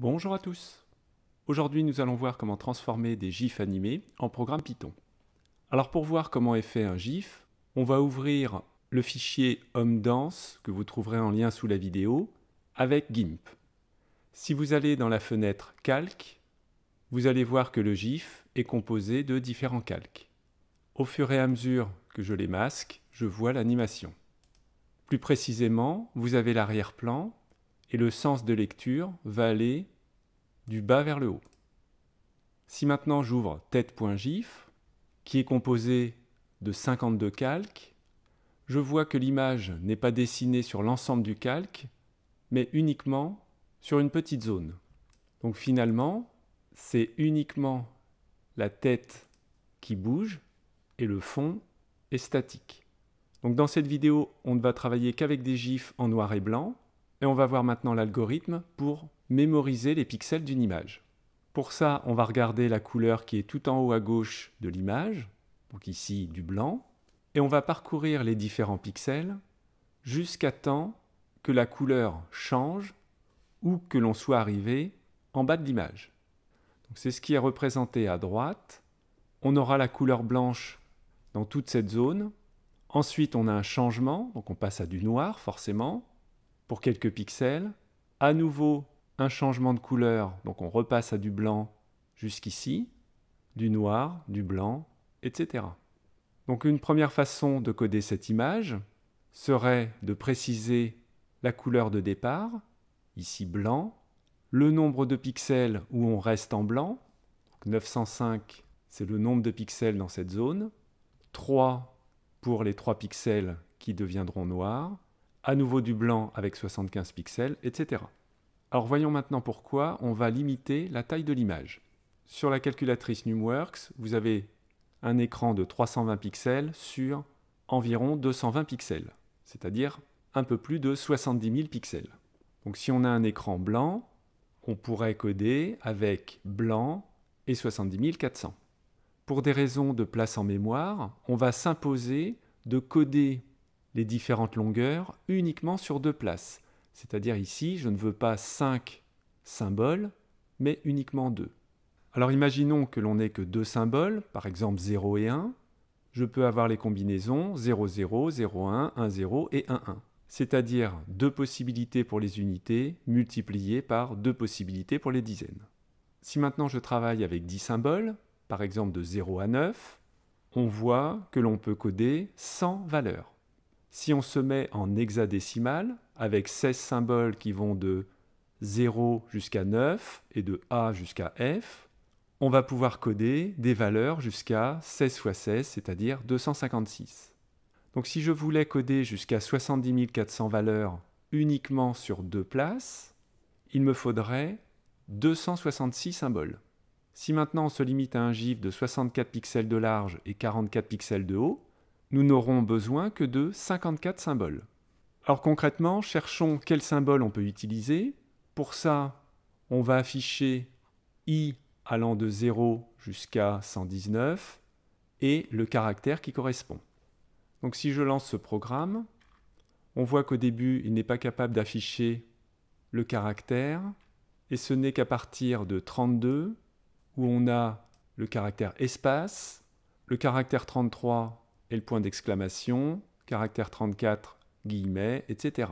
Bonjour à tous Aujourd'hui nous allons voir comment transformer des GIFs animés en programme Python. Alors pour voir comment est fait un GIF, on va ouvrir le fichier homme que vous trouverez en lien sous la vidéo avec GIMP. Si vous allez dans la fenêtre Calque, vous allez voir que le GIF est composé de différents calques. Au fur et à mesure que je les masque, je vois l'animation. Plus précisément, vous avez l'arrière-plan, et le sens de lecture va aller du bas vers le haut. Si maintenant j'ouvre tête.gif, qui est composé de 52 calques, je vois que l'image n'est pas dessinée sur l'ensemble du calque, mais uniquement sur une petite zone. Donc finalement, c'est uniquement la tête qui bouge et le fond est statique. Donc dans cette vidéo, on ne va travailler qu'avec des gifs en noir et blanc, et on va voir maintenant l'algorithme pour mémoriser les pixels d'une image. Pour ça, on va regarder la couleur qui est tout en haut à gauche de l'image, donc ici du blanc, et on va parcourir les différents pixels jusqu'à temps que la couleur change ou que l'on soit arrivé en bas de l'image. C'est ce qui est représenté à droite. On aura la couleur blanche dans toute cette zone. Ensuite, on a un changement, donc on passe à du noir forcément pour quelques pixels. À nouveau, un changement de couleur, donc on repasse à du blanc jusqu'ici, du noir, du blanc, etc. Donc une première façon de coder cette image serait de préciser la couleur de départ, ici blanc, le nombre de pixels où on reste en blanc, 905 c'est le nombre de pixels dans cette zone, 3 pour les 3 pixels qui deviendront noirs, à nouveau du blanc avec 75 pixels, etc. Alors voyons maintenant pourquoi on va limiter la taille de l'image. Sur la calculatrice NumWorks, vous avez un écran de 320 pixels sur environ 220 pixels, c'est-à-dire un peu plus de 70 000 pixels. Donc si on a un écran blanc, on pourrait coder avec blanc et 70 400. Pour des raisons de place en mémoire, on va s'imposer de coder les différentes longueurs uniquement sur deux places. C'est-à-dire ici, je ne veux pas 5 symboles, mais uniquement 2. Alors imaginons que l'on n'ait que deux symboles, par exemple 0 et 1. Je peux avoir les combinaisons 0, 0, 0, 1, 1, 0 et 1, 1. C'est-à-dire deux possibilités pour les unités multipliées par deux possibilités pour les dizaines. Si maintenant je travaille avec 10 symboles, par exemple de 0 à 9, on voit que l'on peut coder 100 valeurs. Si on se met en hexadécimal, avec 16 symboles qui vont de 0 jusqu'à 9 et de A jusqu'à F, on va pouvoir coder des valeurs jusqu'à 16 x 16, c'est-à-dire 256. Donc si je voulais coder jusqu'à 70 400 valeurs uniquement sur deux places, il me faudrait 266 symboles. Si maintenant on se limite à un GIF de 64 pixels de large et 44 pixels de haut, nous n'aurons besoin que de 54 symboles. Alors concrètement, cherchons quel symbole on peut utiliser. Pour ça, on va afficher i allant de 0 jusqu'à 119 et le caractère qui correspond. Donc si je lance ce programme, on voit qu'au début, il n'est pas capable d'afficher le caractère, et ce n'est qu'à partir de 32, où on a le caractère espace, le caractère 33 et le point d'exclamation, caractère 34, guillemets, etc.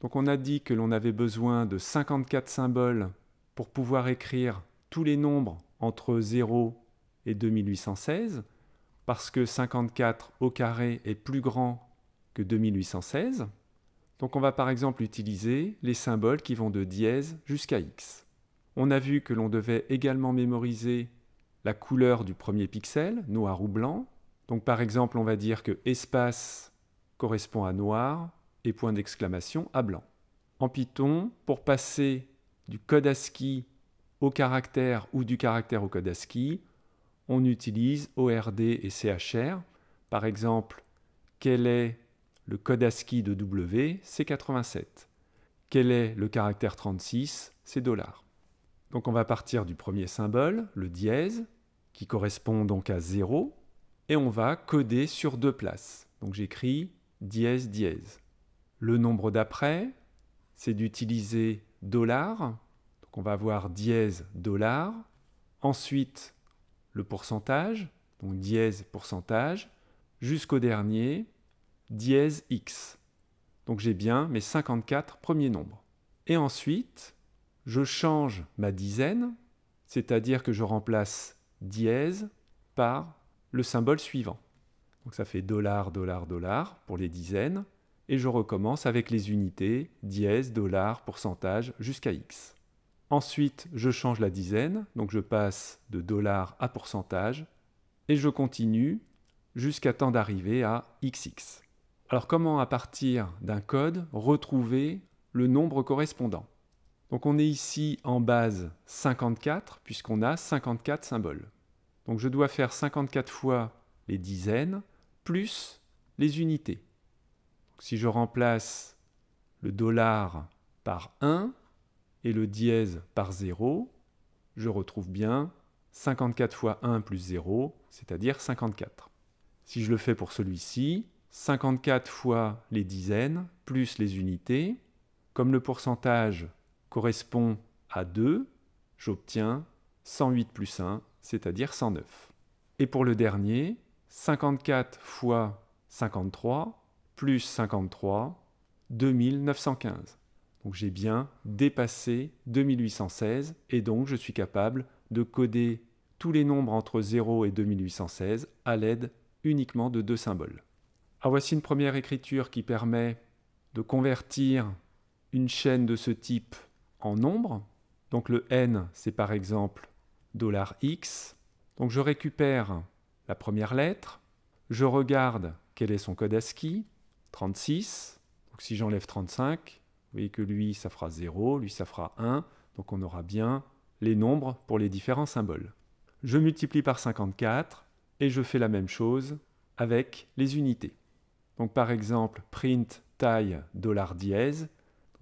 Donc on a dit que l'on avait besoin de 54 symboles pour pouvoir écrire tous les nombres entre 0 et 2816, parce que 54 au carré est plus grand que 2816. Donc on va par exemple utiliser les symboles qui vont de dièse jusqu'à x. On a vu que l'on devait également mémoriser la couleur du premier pixel, noir ou blanc, donc par exemple, on va dire que espace correspond à noir et point d'exclamation à blanc. En Python, pour passer du code ASCII au caractère ou du caractère au code ASCII, on utilise ORD et CHR. Par exemple, quel est le code ASCII de W C'est 87. Quel est le caractère 36 C'est Donc on va partir du premier symbole, le dièse, qui correspond donc à 0, et on va coder sur deux places. Donc j'écris dièse dièse. Le nombre d'après, c'est d'utiliser dollar. Donc on va avoir dièse dollar. Ensuite, le pourcentage, donc dièse pourcentage, jusqu'au dernier, dièse x. Donc j'ai bien mes 54 premiers nombres. Et ensuite, je change ma dizaine, c'est-à-dire que je remplace dièse par le symbole suivant. Donc ça fait dollar, dollar, dollar pour les dizaines, et je recommence avec les unités, dièse, dollar, pourcentage, jusqu'à x. Ensuite, je change la dizaine, donc je passe de dollar à pourcentage, et je continue jusqu'à temps d'arriver à xx. Alors comment à partir d'un code retrouver le nombre correspondant Donc on est ici en base 54 puisqu'on a 54 symboles. Donc je dois faire 54 fois les dizaines plus les unités. si je remplace le dollar par 1 et le dièse par 0, je retrouve bien 54 fois 1 plus 0, c'est-à-dire 54. Si je le fais pour celui-ci, 54 fois les dizaines plus les unités, comme le pourcentage correspond à 2, j'obtiens 108 plus 1, c'est-à-dire 109. Et pour le dernier, 54 fois 53 plus 53, 2915. Donc j'ai bien dépassé 2816 et donc je suis capable de coder tous les nombres entre 0 et 2816 à l'aide uniquement de deux symboles. ah voici une première écriture qui permet de convertir une chaîne de ce type en nombre. Donc le n, c'est par exemple $x. Donc je récupère la première lettre, je regarde quel est son code ASCII, 36. Donc si j'enlève 35, vous voyez que lui, ça fera 0, lui, ça fera 1. Donc on aura bien les nombres pour les différents symboles. Je multiplie par 54 et je fais la même chose avec les unités. Donc par exemple, print taille $dièse,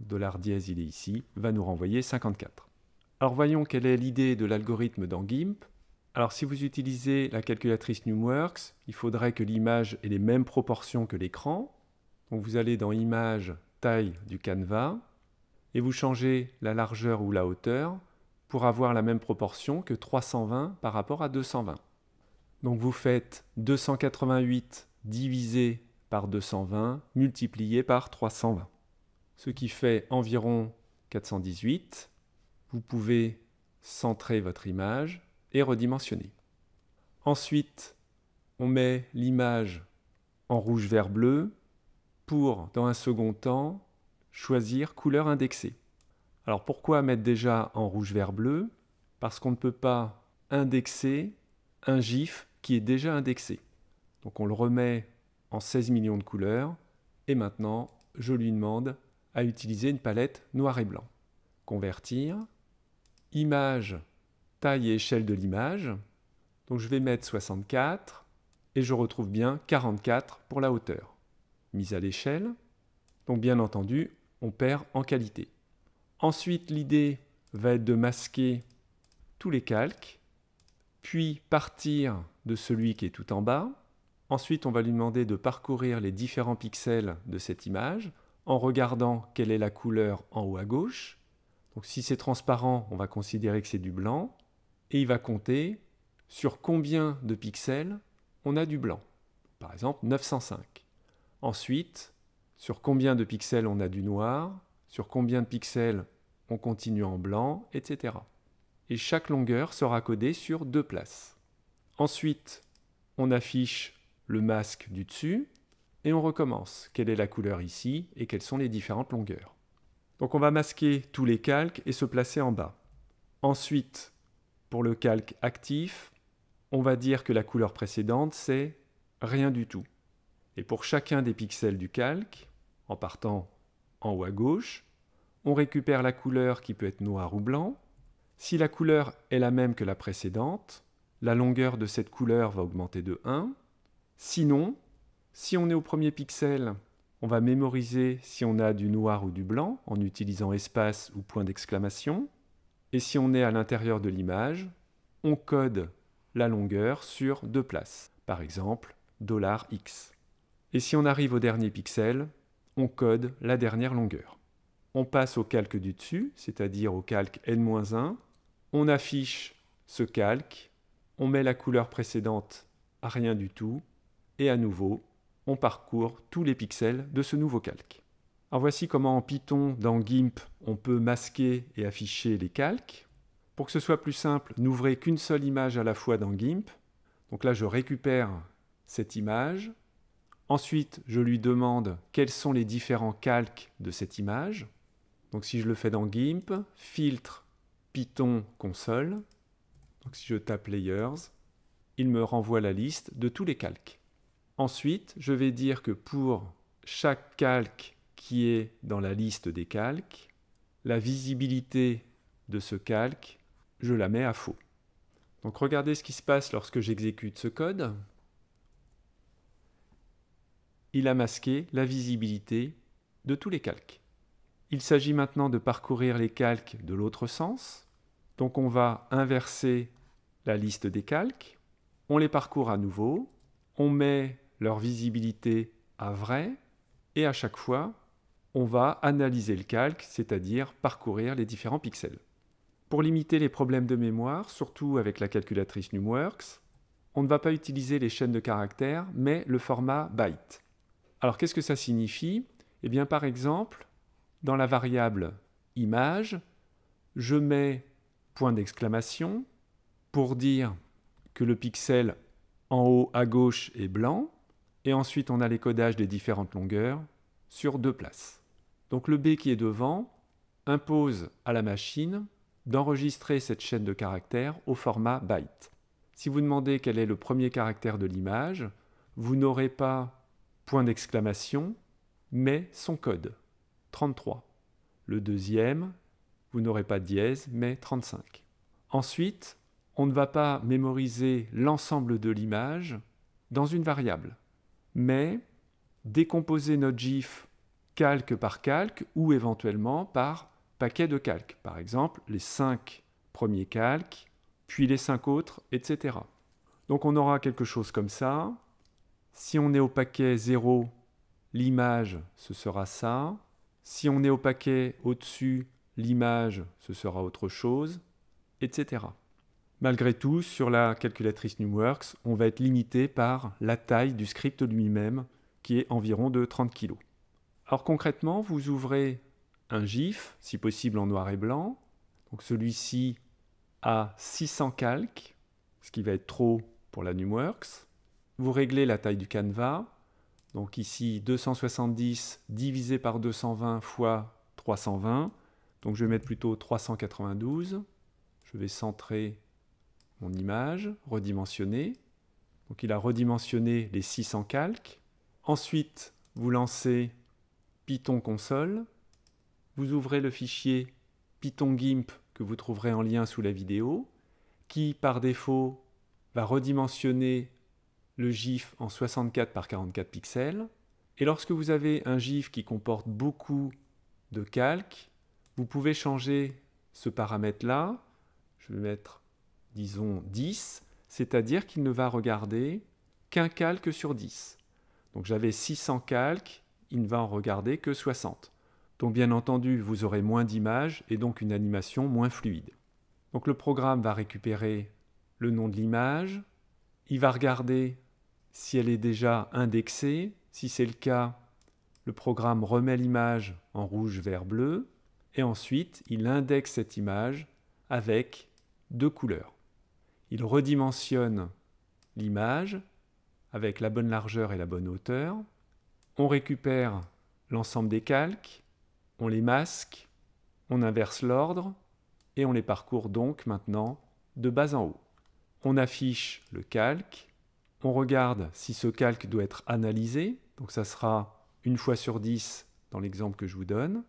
$dièse il est ici, va nous renvoyer 54. Alors voyons quelle est l'idée de l'algorithme dans GIMP. Alors si vous utilisez la calculatrice NumWorks, il faudrait que l'image ait les mêmes proportions que l'écran. Donc vous allez dans Image, Taille du canevas, et vous changez la largeur ou la hauteur pour avoir la même proportion que 320 par rapport à 220. Donc vous faites 288 divisé par 220 multiplié par 320, ce qui fait environ 418 vous pouvez centrer votre image et redimensionner. Ensuite, on met l'image en rouge vert bleu pour, dans un second temps, choisir couleur indexée. Alors pourquoi mettre déjà en rouge vert bleu Parce qu'on ne peut pas indexer un GIF qui est déjà indexé. Donc on le remet en 16 millions de couleurs et maintenant je lui demande à utiliser une palette noir et blanc. Convertir, image, taille et échelle de l'image. Donc je vais mettre 64 et je retrouve bien 44 pour la hauteur. Mise à l'échelle. Donc bien entendu, on perd en qualité. Ensuite, l'idée va être de masquer tous les calques, puis partir de celui qui est tout en bas. Ensuite, on va lui demander de parcourir les différents pixels de cette image en regardant quelle est la couleur en haut à gauche. Donc si c'est transparent, on va considérer que c'est du blanc, et il va compter sur combien de pixels on a du blanc. Par exemple, 905. Ensuite, sur combien de pixels on a du noir, sur combien de pixels on continue en blanc, etc. Et chaque longueur sera codée sur deux places. Ensuite, on affiche le masque du dessus et on recommence. Quelle est la couleur ici et quelles sont les différentes longueurs donc on va masquer tous les calques et se placer en bas. Ensuite, pour le calque actif, on va dire que la couleur précédente, c'est rien du tout. Et pour chacun des pixels du calque, en partant en haut à gauche, on récupère la couleur qui peut être noire ou blanc. Si la couleur est la même que la précédente, la longueur de cette couleur va augmenter de 1. Sinon, si on est au premier pixel on va mémoriser si on a du noir ou du blanc en utilisant espace ou point d'exclamation. Et si on est à l'intérieur de l'image, on code la longueur sur deux places, par exemple $x. Et si on arrive au dernier pixel, on code la dernière longueur. On passe au calque du dessus, c'est-à-dire au calque N-1. On affiche ce calque, on met la couleur précédente à rien du tout, et à nouveau, on parcourt tous les pixels de ce nouveau calque. Alors voici comment en Python, dans GIMP, on peut masquer et afficher les calques. Pour que ce soit plus simple, n'ouvrez qu'une seule image à la fois dans GIMP. Donc là, je récupère cette image. Ensuite, je lui demande quels sont les différents calques de cette image. Donc si je le fais dans GIMP, filtre Python console. Donc si je tape layers, il me renvoie la liste de tous les calques. Ensuite, je vais dire que pour chaque calque qui est dans la liste des calques, la visibilité de ce calque, je la mets à faux. Donc regardez ce qui se passe lorsque j'exécute ce code. Il a masqué la visibilité de tous les calques. Il s'agit maintenant de parcourir les calques de l'autre sens. Donc on va inverser la liste des calques. On les parcourt à nouveau. On met leur visibilité à vrai, et à chaque fois, on va analyser le calque, c'est-à-dire parcourir les différents pixels. Pour limiter les problèmes de mémoire, surtout avec la calculatrice NumWorks, on ne va pas utiliser les chaînes de caractères, mais le format byte. Alors qu'est-ce que ça signifie Eh bien par exemple, dans la variable image, je mets point d'exclamation pour dire que le pixel en haut à gauche est blanc et ensuite on a les codages des différentes longueurs sur deux places. Donc le B qui est devant impose à la machine d'enregistrer cette chaîne de caractères au format byte. Si vous demandez quel est le premier caractère de l'image, vous n'aurez pas point d'exclamation, mais son code, 33. Le deuxième, vous n'aurez pas dièse, mais 35. Ensuite, on ne va pas mémoriser l'ensemble de l'image dans une variable mais décomposer notre GIF calque par calque ou éventuellement par paquet de calques. Par exemple, les cinq premiers calques, puis les cinq autres, etc. Donc on aura quelque chose comme ça. Si on est au paquet 0, l'image, ce sera ça. Si on est au paquet au-dessus, l'image, ce sera autre chose, etc. Malgré tout, sur la calculatrice NumWorks, on va être limité par la taille du script lui-même, qui est environ de 30 kg. Alors concrètement, vous ouvrez un GIF, si possible en noir et blanc. Donc celui-ci a 600 calques, ce qui va être trop pour la NumWorks. Vous réglez la taille du canevas. Donc ici, 270 divisé par 220 fois 320. Donc je vais mettre plutôt 392. Je vais centrer image redimensionnée. Donc il a redimensionné les 600 calques. Ensuite, vous lancez Python console. Vous ouvrez le fichier Python GIMP que vous trouverez en lien sous la vidéo, qui par défaut va redimensionner le GIF en 64 par 44 pixels. Et lorsque vous avez un GIF qui comporte beaucoup de calques, vous pouvez changer ce paramètre-là. Je vais mettre disons 10, c'est-à-dire qu'il ne va regarder qu'un calque sur 10. Donc j'avais 600 calques, il ne va en regarder que 60. Donc bien entendu, vous aurez moins d'images et donc une animation moins fluide. Donc le programme va récupérer le nom de l'image, il va regarder si elle est déjà indexée, si c'est le cas, le programme remet l'image en rouge, vert, bleu, et ensuite il indexe cette image avec deux couleurs il redimensionne l'image avec la bonne largeur et la bonne hauteur. On récupère l'ensemble des calques, on les masque, on inverse l'ordre et on les parcourt donc maintenant de bas en haut. On affiche le calque, on regarde si ce calque doit être analysé, donc ça sera une fois sur 10 dans l'exemple que je vous donne.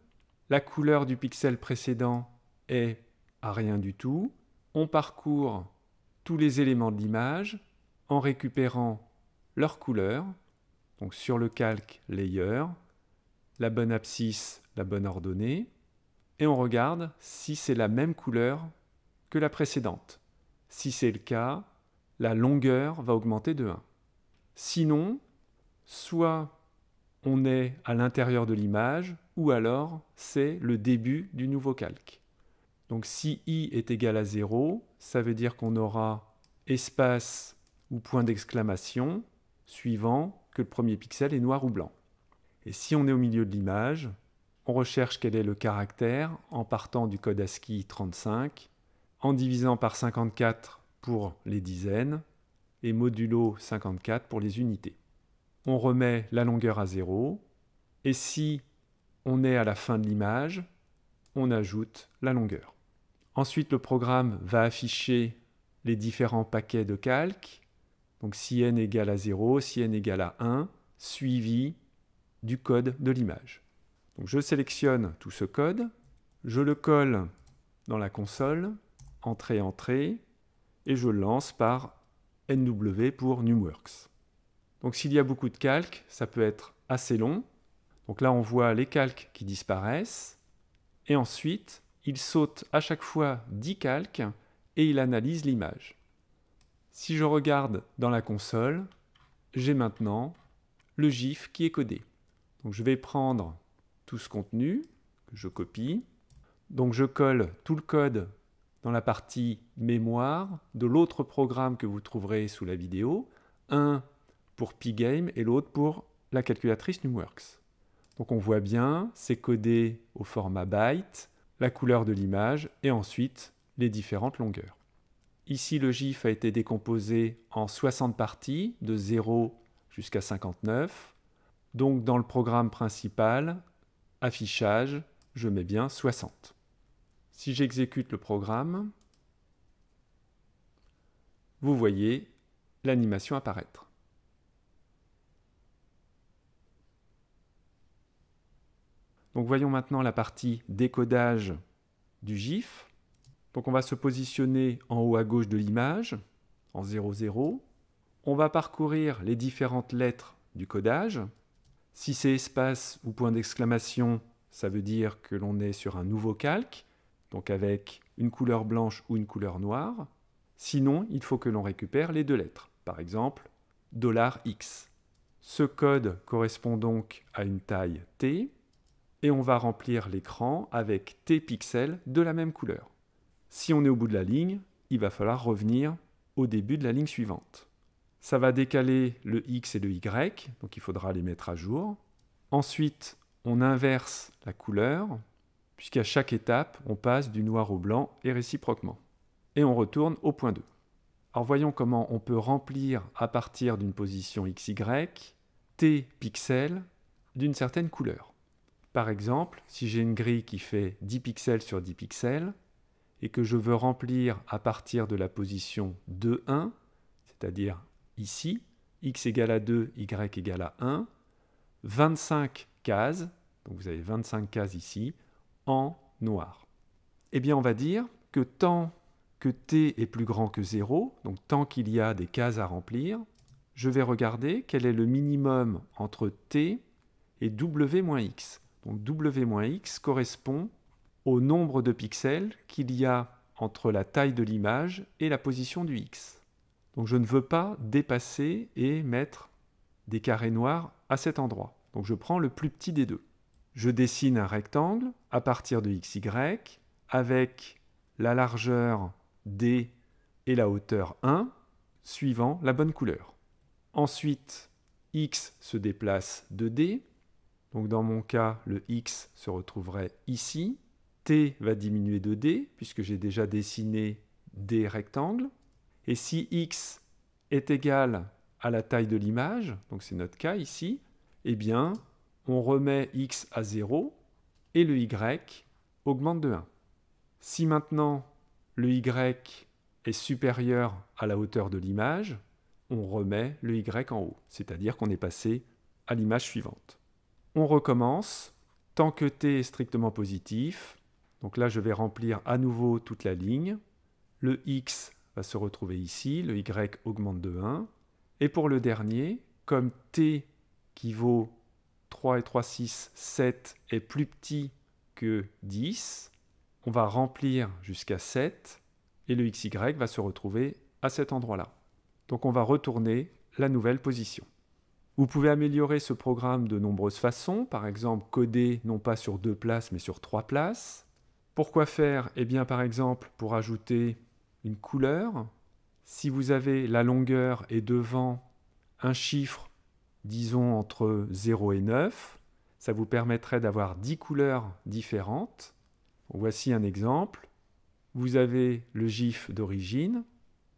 La couleur du pixel précédent est à rien du tout. On parcourt tous les éléments de l'image en récupérant leur couleur, donc sur le calque layer, la bonne abscisse, la bonne ordonnée, et on regarde si c'est la même couleur que la précédente. Si c'est le cas, la longueur va augmenter de 1. Sinon, soit on est à l'intérieur de l'image, ou alors c'est le début du nouveau calque. Donc si i est égal à 0, ça veut dire qu'on aura espace ou point d'exclamation suivant que le premier pixel est noir ou blanc. Et si on est au milieu de l'image, on recherche quel est le caractère en partant du code ASCII 35, en divisant par 54 pour les dizaines et modulo 54 pour les unités. On remet la longueur à 0 et si on est à la fin de l'image, on ajoute la longueur. Ensuite, le programme va afficher les différents paquets de calques. donc si n égale à 0, si n égale à 1, suivi du code de l'image. je sélectionne tout ce code, je le colle dans la console, entrée, entrée, et je lance par NW pour NumWorks. Donc s'il y a beaucoup de calques, ça peut être assez long. Donc là, on voit les calques qui disparaissent. Et ensuite, il saute à chaque fois 10 calques et il analyse l'image. Si je regarde dans la console, j'ai maintenant le GIF qui est codé. Donc je vais prendre tout ce contenu que je copie. Donc je colle tout le code dans la partie mémoire de l'autre programme que vous trouverez sous la vidéo, un pour Pgame et l'autre pour la calculatrice Numworks. Donc on voit bien, c'est codé au format byte, la couleur de l'image et ensuite les différentes longueurs. Ici, le GIF a été décomposé en 60 parties, de 0 jusqu'à 59. Donc dans le programme principal, affichage, je mets bien 60. Si j'exécute le programme, vous voyez l'animation apparaître. Donc voyons maintenant la partie décodage du GIF. Donc on va se positionner en haut à gauche de l'image, en 0,0. On va parcourir les différentes lettres du codage. Si c'est espace ou point d'exclamation, ça veut dire que l'on est sur un nouveau calque, donc avec une couleur blanche ou une couleur noire. Sinon, il faut que l'on récupère les deux lettres, par exemple $X. Ce code correspond donc à une taille T, et on va remplir l'écran avec T pixels de la même couleur. Si on est au bout de la ligne, il va falloir revenir au début de la ligne suivante. Ça va décaler le X et le Y, donc il faudra les mettre à jour. Ensuite, on inverse la couleur, puisqu'à chaque étape, on passe du noir au blanc et réciproquement. Et on retourne au point 2. Alors voyons comment on peut remplir à partir d'une position XY T pixels d'une certaine couleur. Par exemple, si j'ai une grille qui fait 10 pixels sur 10 pixels et que je veux remplir à partir de la position 2, 1, c'est-à-dire ici, x égale à 2, y égale à 1, 25 cases, donc vous avez 25 cases ici, en noir. Eh bien, on va dire que tant que t est plus grand que 0, donc tant qu'il y a des cases à remplir, je vais regarder quel est le minimum entre t et w-x. Donc W-X correspond au nombre de pixels qu'il y a entre la taille de l'image et la position du X. Donc je ne veux pas dépasser et mettre des carrés noirs à cet endroit. Donc je prends le plus petit des deux. Je dessine un rectangle à partir de XY avec la largeur D et la hauteur 1 suivant la bonne couleur. Ensuite, X se déplace de D donc dans mon cas, le x se retrouverait ici. t va diminuer de d, puisque j'ai déjà dessiné des rectangles. Et si x est égal à la taille de l'image, donc c'est notre cas ici, eh bien, on remet x à 0 et le y augmente de 1. Si maintenant le y est supérieur à la hauteur de l'image, on remet le y en haut, c'est-à-dire qu'on est passé à l'image suivante on recommence. Tant que t est strictement positif, donc là je vais remplir à nouveau toute la ligne. Le x va se retrouver ici, le y augmente de 1. Et pour le dernier, comme t qui vaut 3 et 3, 6, 7 est plus petit que 10, on va remplir jusqu'à 7 et le xy va se retrouver à cet endroit-là. Donc on va retourner la nouvelle position. Vous pouvez améliorer ce programme de nombreuses façons, par exemple coder non pas sur deux places mais sur trois places. Pourquoi faire Eh bien par exemple pour ajouter une couleur. Si vous avez la longueur et devant un chiffre, disons entre 0 et 9, ça vous permettrait d'avoir 10 couleurs différentes. Voici un exemple. Vous avez le GIF d'origine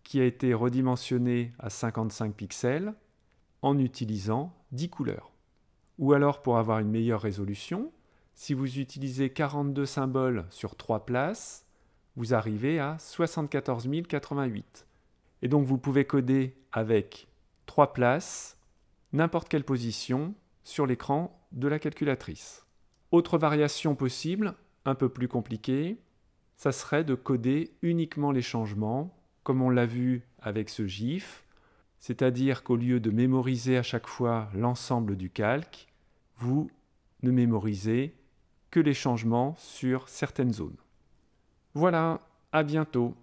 qui a été redimensionné à 55 pixels en utilisant 10 couleurs. Ou alors pour avoir une meilleure résolution, si vous utilisez 42 symboles sur 3 places, vous arrivez à 74 088. Et donc vous pouvez coder avec 3 places, n'importe quelle position sur l'écran de la calculatrice. Autre variation possible, un peu plus compliquée, ça serait de coder uniquement les changements, comme on l'a vu avec ce GIF, c'est-à-dire qu'au lieu de mémoriser à chaque fois l'ensemble du calque, vous ne mémorisez que les changements sur certaines zones. Voilà, à bientôt.